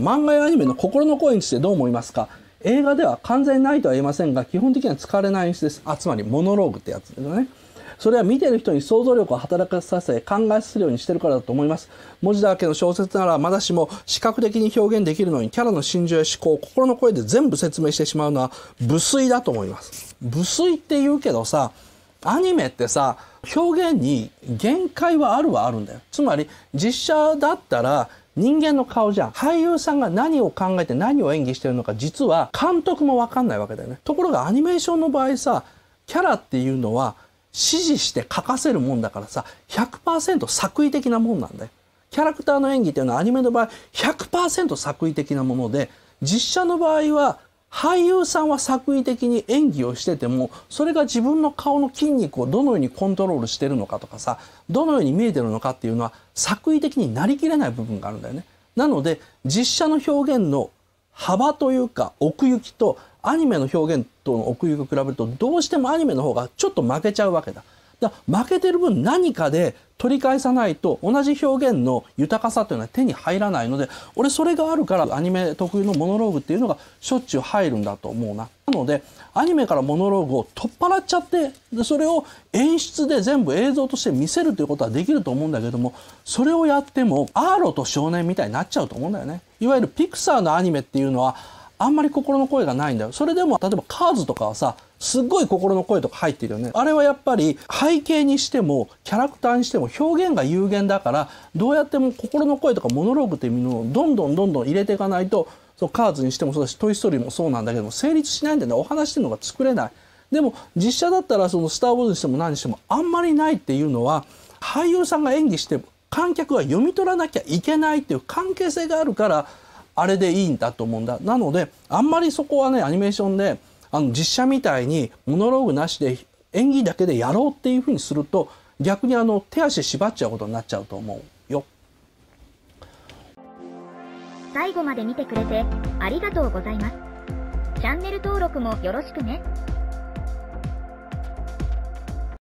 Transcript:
漫画やアニメの心の声についてどう思いますか映画では完全にないとは言えませんが、基本的には使われない演出です。あ、つまりモノローグってやつですね。それは見てる人に想像力を働かさせ、考えするようにしてるからだと思います。文字だけの小説ならまだしも視覚的に表現できるのに、キャラの心情や思考、心の声で全部説明してしまうのは、無粋だと思います。無粋って言うけどさ、アニメってさ、表現に限界はあるはあるんだよ。つまり、実写だったら、人間の顔じゃん。俳優さんが何を考えて何を演技してるのか、実は監督もわかんないわけだよね。ところがアニメーションの場合さ、キャラっていうのは指示して書かせるもんだからさ、100%作為的なもんなんだよ。キャラクターの演技っていうのはアニメの場合100%作為的なもので、実写の場合は俳優さんは作為的に演技をしててもそれが自分の顔の筋肉をどのようにコントロールしてるのかとかさどのように見えてるのかっていうのは作為的になりきれない部分があるんだよね。なので実写の表現の幅というか奥行きとアニメの表現との奥行きを比べるとどうしてもアニメの方がちょっと負けちゃうわけだ。だ負けてる分何かで取り返さないと同じ表現の豊かさというのは手に入らないので俺それがあるからアニメ特有のモノローグっていうのがしょっちゅう入るんだと思うな。なのでアニメからモノローグを取っ払っちゃってでそれを演出で全部映像として見せるということはできると思うんだけどもそれをやってもアーロと少年みたいになっちゃうと思うんだよね。いわゆるピクサーのアニメっていうのはあんまり心の声がないんだよ。それでも、例えばカーズとかはさ、すっごい心の声とか入ってるよね。あれはやっぱり背景にしてもキャラクターにしても表現が有限だからどうやっても心の声とかモノローグっていうのをどんどんどんどん入れていかないとそカーズにしてもそうだしトイ・ストーリーもそうなんだけども成立しないんだよね。お話っていうのが作れない。でも実写だったらそのスター・ウォーズにしても何にしてもあんまりないっていうのは俳優さんが演技して観客は読み取らなきゃいけないっていう関係性があるからあれでいいんだと思うんだ。なので、あんまりそこはね、アニメーションで、あの、実写みたいにモノローグなしで演技だけでやろうっていうふうにすると、逆にあの、手足縛っちゃうことになっちゃうと思うよ。最後まで見てくれてありがとうございます。チャンネル登録もよろしくね。